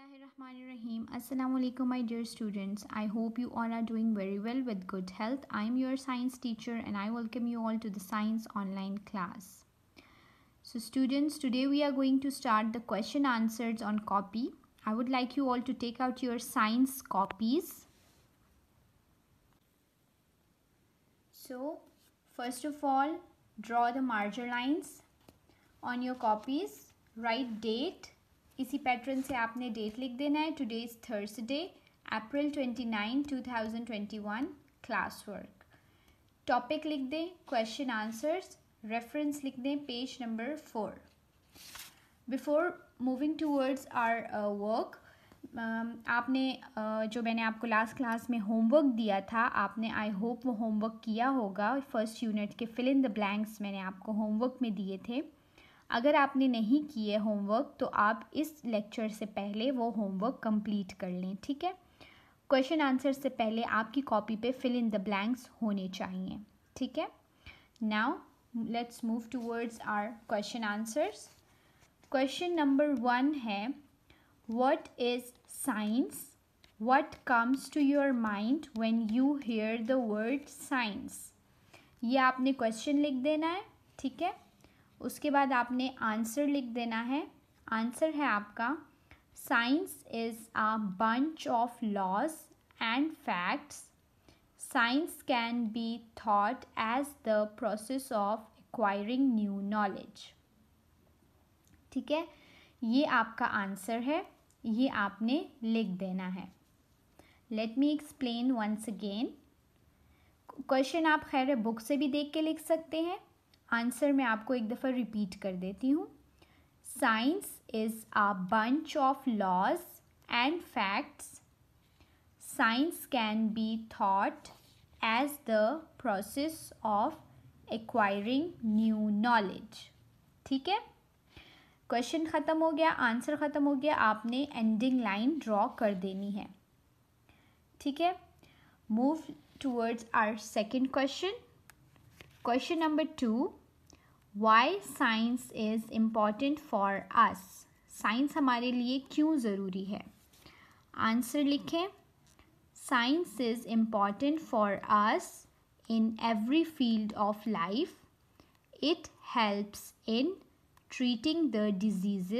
Bismillahirrahmanirrahim. Assalamu alaikum, my dear students. I hope you all are doing very well with good health. I am your science teacher and I welcome you all to the science online class. So, students, today we are going to start the question answers on copy. I would like you all to take out your science copies. So, first of all, draw the margin lines on your copies, write date इसी pattern से आपने date लिख देना है today is Thursday April twenty nine two thousand twenty one class work topic लिख दें question answers reference लिख दें page number four before moving towards our work आपने uh, जो मैंने आपको लास्ट क्लास में होमवर्क दिया था आपने आई होप वो होमवर्क किया होगा फर्स्ट यूनिट के फिल इन द ब्लैंक्स मैंने आपको होमवर्क में दिए थे अगर आपने नहीं किए होमवर्क तो आप इस लेक्चर से पहले वो होमवर्क कंप्लीट कर लें ठीक है क्वेश्चन आंसर से पहले आपकी कॉपी पे फिल इन द ब्लैंक्स होने चाहिए ठीक है now let's move towards our question answers question number one है what is science what comes to your mind when you hear the word science ये आपने क्वेश्चन लिख देना है ठीक है उसके बाद आपने आंसर लिख देना है आंसर है आपका science is a bunch of laws and facts science can be thought as the process of acquiring new knowledge ठीक है ये आपका आंसर है ये आपने लिख देना है let me explain once again question आप खैर बुक से भी देख के लिख सकते हैं आंसर मैं आपको एक दफ़ा रिपीट कर देती हूँ science is a bunch of laws and facts science can be thought as the process of acquiring new knowledge ठीक है क्वेश्चन ख़त्म हो गया आंसर ख़त्म हो गया आपने एंडिंग लाइन ड्रॉ कर देनी है ठीक है move towards our second question question number two why science is important for us साइंस हमारे लिए क्यों ज़रूरी है आंसर लिखें science is important for us in every field of life it helps in treating the disease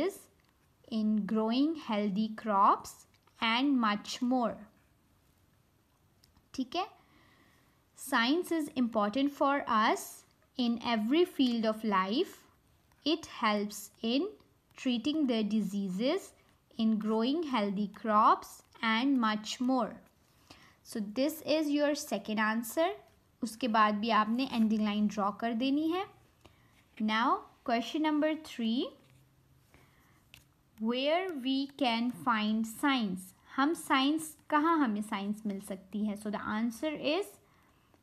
in growing healthy crops and much more ठीक है science is important for us in every field of life. It helps in treating the diseases, in growing healthy crops and much more. So this is your second answer. Uske baad bhi aapne ending line draw kar deni hai. Now question number three. Where we can find science? Hum science, kaha hume science mil sakti hai? So the answer is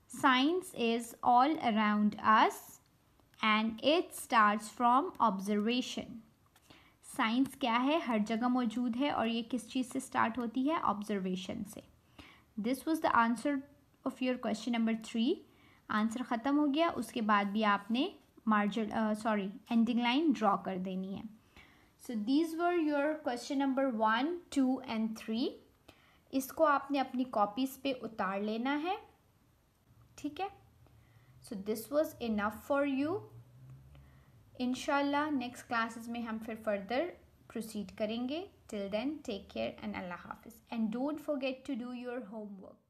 Science is all around us and it starts from observation. Science क्या है हर जगह मौजूद है और ये किस चीज़ से start होती है ऑब्जर्वेशन से this was the answer of your question number three answer ख़त्म हो गया उसके बाद भी आपने margin sorry ending line draw कर देनी है so these were your question number one two and three इसको आपने अपनी कॉपीज़ पे उतार लेना है ठीक है so this was enough for you इनशाला नेक्स्ट क्लासेस में हम फिर फर्दर प्रोसीड करेंगे till then take care and अल्लाह हाफिज़ and don't forget to do your homework